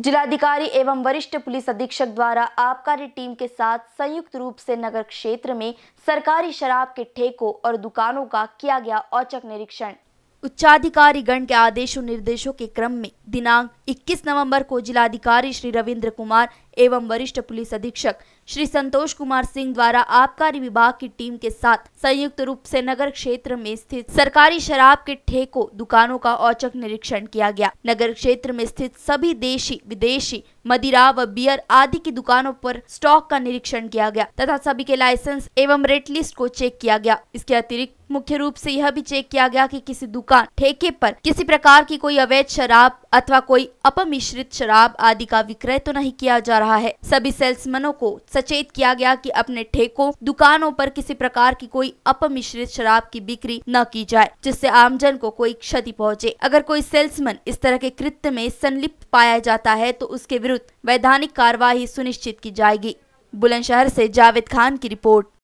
जिलाधिकारी एवं वरिष्ठ पुलिस अधीक्षक द्वारा आबकारी टीम के साथ संयुक्त रूप से नगर क्षेत्र में सरकारी शराब के ठेकों और दुकानों का किया गया औचक निरीक्षण उच्चाधिकारी गण के आदेशों निर्देशों के क्रम में दिनांक 21 नवंबर को जिलाधिकारी श्री रविंद्र कुमार एवं वरिष्ठ पुलिस अधीक्षक श्री संतोष कुमार सिंह द्वारा आबकारी विभाग की टीम के साथ संयुक्त रूप से नगर क्षेत्र में स्थित सरकारी शराब के ठेको दुकानों का औचक निरीक्षण किया गया नगर क्षेत्र में स्थित सभी देशी विदेशी मदिरा व बियर आदि की दुकानों पर स्टॉक का निरीक्षण किया गया तथा सभी के लाइसेंस एवं रेट लिस्ट को चेक किया गया इसके अतिरिक्त मुख्य रूप से यह भी चेक किया गया कि किसी दुकान ठेके पर किसी प्रकार की कोई अवैध शराब अथवा कोई अपमिश्रित शराब आदि का विक्रय तो नहीं किया जा रहा है सभी सेल्समैनों को सचेत किया गया कि अपने ठेकों दुकानों पर किसी प्रकार की कोई अपमिश्रित शराब की बिक्री न की जाए जिससे आमजन को कोई क्षति पहुंचे अगर कोई सेल्समैन इस तरह के कृत्य में संलिप्त पाया जाता है तो उसके विरुद्ध वैधानिक कार्यवाही सुनिश्चित की जाएगी बुलंदशहर ऐसी जावेद खान की रिपोर्ट